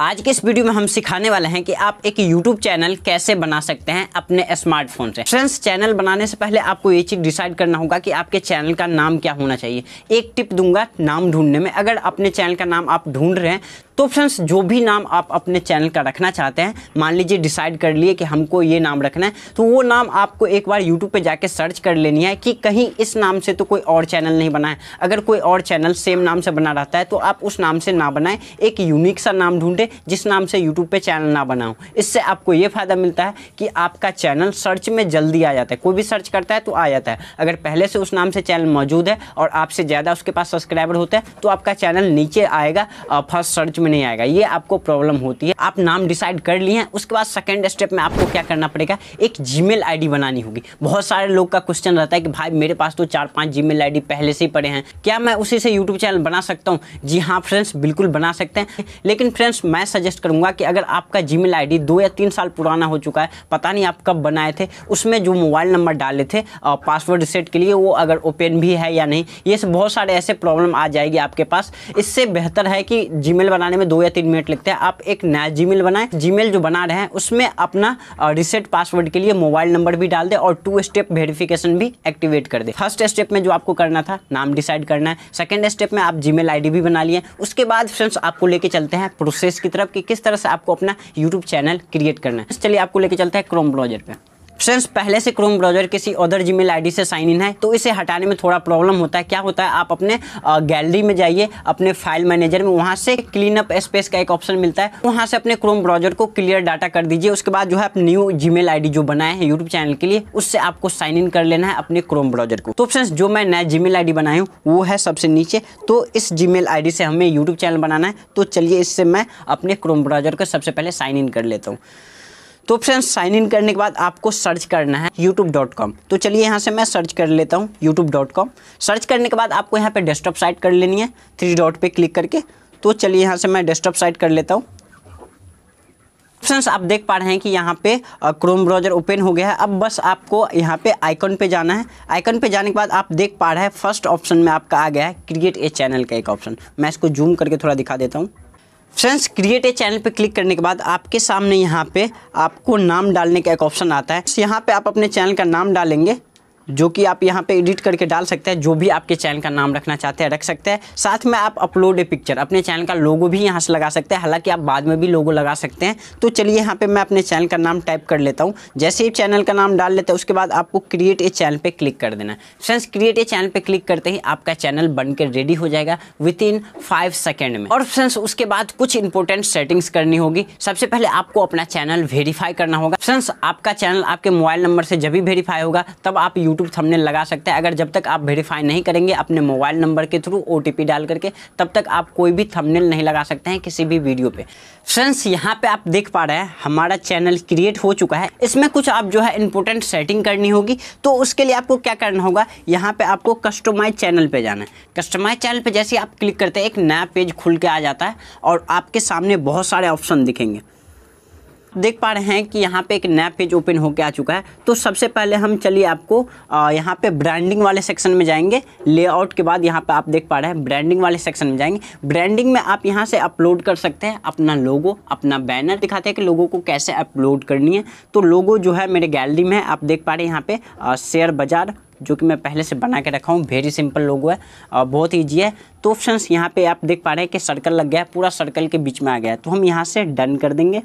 आज के इस वीडियो में हम सिखाने वाले हैं कि आप एक YouTube चैनल कैसे बना सकते हैं अपने स्मार्टफोन से फ्रेंड्स चैनल बनाने से पहले आपको ये चीज़ डिसाइड करना होगा कि आपके चैनल का नाम क्या होना चाहिए एक टिप दूंगा नाम ढूंढने में अगर अपने चैनल का नाम आप ढूंढ रहे हैं तो फ्रेंड्स जो भी नाम आप अपने चैनल का रखना चाहते हैं मान लीजिए डिसाइड कर लिए कि हमको ये नाम रखना है तो वो नाम आपको एक बार यूट्यूब पे जाके सर्च कर लेनी है कि कहीं इस नाम से तो कोई और चैनल नहीं बनाए अगर कोई और चैनल सेम नाम से बना रहता है तो आप उस नाम से ना बनाएं एक यूनिक सा नाम ढूंढें सकते जिस नाम से यूट्यूब पे चैनल ना बनाऊँ इससे आपको ये फ़ायदा मिलता है कि आपका चैनल सर्च में जल्दी आ जाता है कोई भी सर्च करता है तो आ जाता है अगर पहले से उस नाम से चैनल मौजूद है और आपसे ज़्यादा उसके पास सब्सक्राइबर होते हैं तो आपका चैनल नीचे आएगा फर्स्ट सर्च में नहीं आएगा ये आपको प्रॉब्लम होती है आप नाम डिसाइड कर लिए हैं उसके बाद सेकेंड स्टेप में आपको क्या करना पड़ेगा एक जी मेल बनानी होगी बहुत सारे लोग का क्वेश्चन रहता है कि भाई मेरे पास तो चार पाँच जी मेल पहले से ही पड़े हैं क्या मैं उसी से यूट्यूब चैनल बना सकता हूँ जी हाँ फ्रेंड्स बिल्कुल बना सकते हैं लेकिन फ्रेंड्स मैं सजेस्ट करूँगा कि अगर आपका जीमेल आईडी दो या तीन साल पुराना हो चुका है पता नहीं आप कब बनाए थे उसमें जो मोबाइल नंबर डाले थे पासवर्ड रिसेट के लिए वो अगर ओपन भी है या नहीं ये बहुत सारे ऐसे प्रॉब्लम आ जाएगी आपके पास इससे बेहतर है कि जी बनाने में दो या तीन मिनट लगते हैं आप एक नया जी मेल बनाएं जी जो बना रहे हैं उसमें अपना रिसेट पासवर्ड के लिए मोबाइल नंबर भी डाल दें और टू स्टेप वेरिफिकेशन भी एक्टिवेट कर दें फर्स्ट स्टेप में जो आपको करना था नाम डिसाइड करना है सेकेंड स्टेप में आप जी मेल भी बना लिए उसके बाद फ्रेंड्स आपको लेके चलते हैं प्रोसेस की तरफ कि किस तरह से आपको अपना यूट्यूब चैनल क्रिएट करना है तो चलिए आपको लेके चलता है क्रोम ब्राउजर पर फ्रेंड्स पहले से क्रोम ब्राउजर किसी अदर जी मेल से साइन इन है तो इसे हटाने में थोड़ा प्रॉब्लम होता है क्या होता है आप अपने गैलरी में जाइए अपने फाइल मैनेजर में वहाँ से क्लीन अप स्पेस का एक ऑप्शन मिलता है वहाँ से अपने क्रोम ब्राउजर को क्लियर डाटा कर दीजिए उसके बाद जो है आप न्यू जी मेल जो बनाए हैं यूट्यूब चैनल के लिए उससे आपको साइन इन कर लेना है अपने क्रोम ब्राउजर को तो फ्रेंड्स जो मैं नया जी मेल आई हूँ वो है सबसे नीचे तो इस जी मेल से हमें यूट्यूब चैनल बनाना है तो चलिए इससे मैं अपने क्रोम ब्राउजर को सबसे पहले साइन इन कर लेता हूँ तो फ्रेंड्स साइन इन करने के बाद आपको सर्च करना है यूट्यूब डॉट कॉम तो चलिए यहाँ से मैं सर्च कर लेता हूँ यूट्यूब डॉट कॉम सर्च करने के बाद आपको यहाँ पे डेस्कटॉप साइट कर लेनी है थ्री डॉट पे क्लिक करके तो चलिए यहाँ से मैं डेस्कटॉप साइट कर लेता हूँ फ्रेंड्स आप देख पा रहे हैं कि यहाँ पे क्रोम ब्राउजर ओपन हो गया है अब बस आपको यहाँ पे आइकन पे जाना है आइकन पे जाने के बाद आप देख पा रहे हैं फर्स्ट ऑप्शन में आपका आ गया है क्रिएट ए चैनल का एक ऑप्शन मैं इसको जूम करके थोड़ा दिखा देता हूँ फ्रेंड्स क्रिएट ए चैनल पे क्लिक करने के बाद आपके सामने यहाँ पे आपको नाम डालने का एक ऑप्शन आता है यहाँ पे आप अपने चैनल का नाम डालेंगे जो कि आप यहाँ पे एडिट करके डाल सकते हैं जो भी आपके चैनल का नाम रखना चाहते हैं रख सकते हैं साथ में आप अपलोड ए पिक्चर अपने चैनल का लोगो भी यहाँ से लगा सकते हैं हालांकि आप बाद में भी लोगो लगा सकते हैं तो चलिए यहाँ पे मैं अपने चैनल का नाम टाइप कर लेता हूँ जैसे ही चैनल का नाम डाल लेते हैं उसके बाद आपको क्रिएट ए चैनल पर क्लिक कर देना है फ्रेंड्स क्रिएट ए चैनल पर क्लिक करते ही आपका चैनल बन रेडी हो जाएगा विद इन फाइव सेकेंड में और फ्रेंड्स उसके बाद कुछ इंपॉर्टेंट सेटिंग्स करनी होगी सबसे पहले आपको अपना चैनल वेरीफाई करना होगा फ्रेंड्स आपका चैनल आपके मोबाइल नंबर से जब भी वेरीफाई होगा तब आप यूट्यूब थंबनेल लगा सकते हैं अगर जब तक आप वेरीफाई नहीं करेंगे अपने मोबाइल नंबर के थ्रू ओ डाल करके तब तक आप कोई भी थंबनेल नहीं लगा सकते हैं किसी भी वीडियो पे फ्रेंड्स यहाँ पे आप देख पा रहे हैं हमारा चैनल क्रिएट हो चुका है इसमें कुछ आप जो है इंपोर्टेंट सेटिंग करनी होगी तो उसके लिए आपको क्या करना होगा यहाँ पे आपको कस्टमाइज चैनल पे जाना है कस्टमाइज चैनल पे जैसे आप क्लिक करते हैं एक नया पेज खुल के आ जाता है और आपके सामने बहुत सारे ऑप्शन दिखेंगे देख पा रहे हैं कि यहाँ पे एक नया पेज ओपन होके आ चुका है तो सबसे पहले हम चलिए आपको यहाँ पे ब्रांडिंग वाले सेक्शन में जाएंगे लेआउट के बाद यहाँ पे आप देख पा रहे हैं ब्रांडिंग वाले सेक्शन में जाएंगे ब्रांडिंग में आप यहाँ से अपलोड कर सकते हैं अपना लोगो अपना बैनर दिखाते हैं कि लोगों को कैसे अपलोड करनी है तो लोगो जो है मेरे गैलरी में आप देख पा रहे हैं यहाँ पे शेयर बाजार जो कि मैं पहले से बना के रखा हूँ वेरी सिंपल लोगो है और बहुत ईजी है तो ऑप्शन यहाँ पे आप देख पा रहे हैं कि सर्कल लग गया है पूरा सर्कल के बीच में आ गया है तो हम यहाँ से डन कर देंगे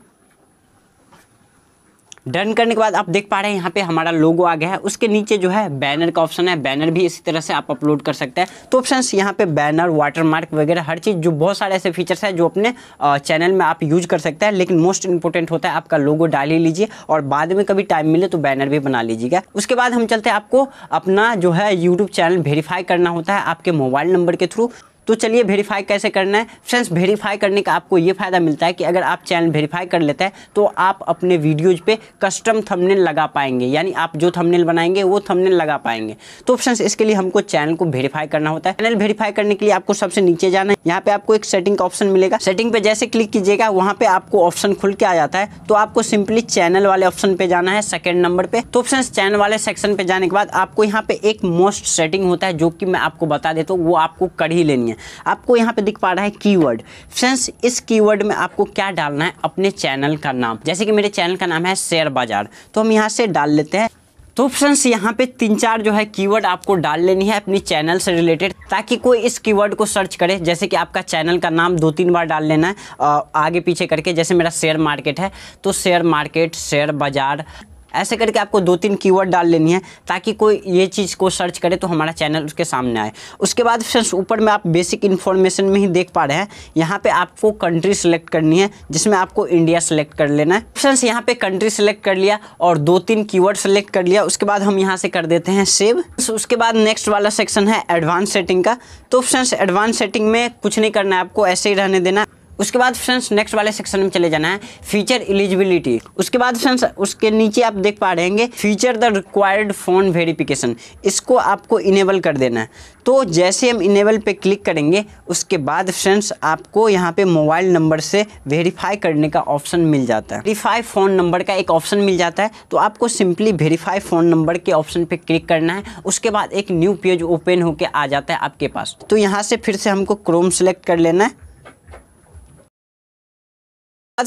डन करने के बाद आप देख पा रहे हैं यहाँ पे हमारा लोगो आ गया है उसके नीचे जो है बैनर का ऑप्शन है बैनर भी इसी तरह से आप अपलोड कर सकते हैं तो ऑप्शन यहाँ पे बैनर वाटरमार्क वगैरह हर चीज़ जो बहुत सारे ऐसे फीचर्स है जो अपने चैनल में आप यूज कर सकते हैं लेकिन मोस्ट इंपॉर्टेंट होता है आपका लोगो डाल ही लीजिए और बाद में कभी टाइम मिले तो बैनर भी बना लीजिएगा उसके बाद हम चलते हैं आपको अपना जो है यूट्यूब चैनल वेरीफाई करना होता है आपके मोबाइल नंबर के थ्रू तो चलिए वेरीफाई कैसे करना है फ्रेंड्स वेरीफाई करने का आपको ये फ़ायदा मिलता है कि अगर आप चैनल वेरीफाई कर लेते हैं तो आप अपने वीडियोज़ पे कस्टम थंबनेल लगा पाएंगे यानी आप जो थंबनेल बनाएंगे वो थंबनेल लगा पाएंगे तो फ्रेंड्स इसके लिए हमको चैनल को वेरीफाई करना होता है चैनल वेरीफाई करने के लिए आपको सबसे नीचे जाना है यहाँ पे आपको एक सेटिंग का ऑप्शन मिलेगा सेटिंग पे जैसे क्लिक कीजिएगा वहाँ पे आपको ऑप्शन खुल के आ जाता है तो आपको सिंपली चैनल वाले ऑप्शन पे जाना है सेकेंड नंबर पे तो फ्रेंड्स चैनल वाले सेक्शन पे जाने के बाद आपको यहाँ पे एक मोस्ट सेटिंग होता है जो कि मैं आपको बता देता हूँ वो आपको कर ही लेनी है आपको यहाँ पे दिख पा रहा है कीवर्ड फ्रेंड्स इस कीवर्ड में आपको क्या डालना है अपने चैनल का नाम जैसे कि मेरे चैनल का नाम है शेयर बाजार तो हम यहाँ से डाल लेते हैं तो फ्रेंड्स यहाँ पे तीन चार जो है कीवर्ड आपको डाल लेनी है अपनी चैनल से रिलेटेड ताकि कोई इस कीवर्ड को सर्च करे जैसे कि आपका चैनल का नाम दो तीन बार डाल लेना है आगे पीछे करके जैसे मेरा शेयर मार्केट है तो शेयर मार्केट शेयर बाजार ऐसे करके आपको दो तीन कीवर्ड डाल लेनी है ताकि कोई ये चीज़ को सर्च करे तो हमारा चैनल उसके सामने आए उसके बाद फ्रेंड्स ऊपर में आप बेसिक इन्फॉर्मेशन में ही देख पा रहे हैं यहाँ पे आपको कंट्री सेलेक्ट करनी है जिसमें आपको इंडिया सेलेक्ट कर लेना है फ्रेंड्स यहाँ पे कंट्री सेलेक्ट कर लिया और दो तीन की सेलेक्ट कर लिया उसके बाद हम यहाँ से कर देते हैं सेव उसके बाद नेक्स्ट वाला सेक्शन है एडवांस सेटिंग का तो फ्रेंड्स एडवांस सेटिंग में कुछ नहीं करना है आपको ऐसे ही रहने देना उसके बाद फ्रेंड्स नेक्स्ट वाले सेक्शन में चले जाना है फीचर एलिजिबिलिटी उसके बाद फ्रेंड्स उसके नीचे आप देख पा रहेंगे feature the required phone verification इसको आपको इनेबल कर देना है तो जैसे हम इनेबल पे क्लिक करेंगे उसके बाद फ्रेंड्स आपको यहाँ पे मोबाइल नंबर से वेरीफाई करने का ऑप्शन मिल जाता है वेरीफाई फ़ोन नंबर का एक ऑप्शन मिल जाता है तो आपको सिंपली वेरीफाई फ़ोन नंबर के ऑप्शन पे क्लिक करना है उसके बाद एक न्यू पेज ओपन होकर आ जाता है आपके पास तो यहाँ से फिर से हमको क्रोम सेलेक्ट कर लेना है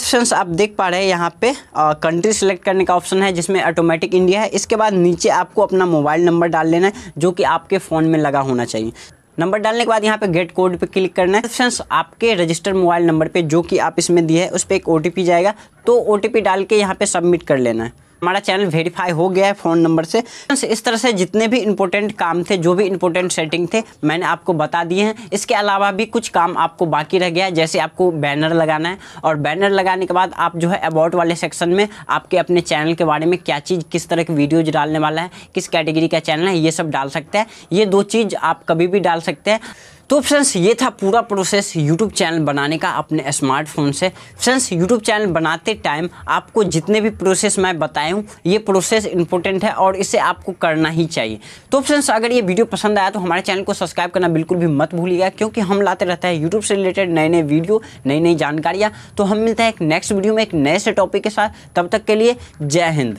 फ्रेंड्स आप देख पा रहे हैं यहाँ पे कंट्री सेलेक्ट करने का ऑप्शन है जिसमें ऑटोमेटिक इंडिया है इसके बाद नीचे आपको अपना मोबाइल नंबर डाल लेना है जो कि आपके फ़ोन में लगा होना चाहिए नंबर डालने के बाद यहाँ पे गेट कोड पे क्लिक करना है फ्रेंड्स आपके रजिस्टर्ड मोबाइल नंबर पे जो कि आप इसमें दिए है उस पर एक ओ जाएगा तो ओ डाल के यहाँ पे सबमिट कर लेना है हमारा चैनल वेरीफाई हो गया है फ़ोन नंबर से तो इस तरह से जितने भी इंपॉर्टेंट काम थे जो भी इंपॉर्टेंट सेटिंग थे मैंने आपको बता दिए हैं इसके अलावा भी कुछ काम आपको बाकी रह गया है जैसे आपको बैनर लगाना है और बैनर लगाने के बाद आप जो है अबाउट वाले सेक्शन में आपके अपने चैनल के बारे में क्या चीज़ किस तरह की वीडियोज डालने वाला है किस कैटेगरी का चैनल है ये सब डाल सकते हैं ये दो चीज़ आप कभी भी डाल सकते हैं तो फ्रेंड्स ये था पूरा प्रोसेस यूट्यूब चैनल बनाने का अपने स्मार्टफोन से फ्रेंड्स यूट्यूब चैनल बनाते टाइम आपको जितने भी प्रोसेस मैं बताएँ ये प्रोसेस इंपॉर्टेंट है और इसे आपको करना ही चाहिए तो फ्रेंड्स अगर ये वीडियो पसंद आया तो हमारे चैनल को सब्सक्राइब करना बिल्कुल भी मत भूलिएगा क्योंकि हम लाते रहते हैं यूट्यूब से रिलेटेड नए नए वीडियो नई नई जानकारियाँ तो हम मिलते हैं एक नेक्स्ट वीडियो में एक नए से टॉपिक के साथ तब तक के लिए जय हिंद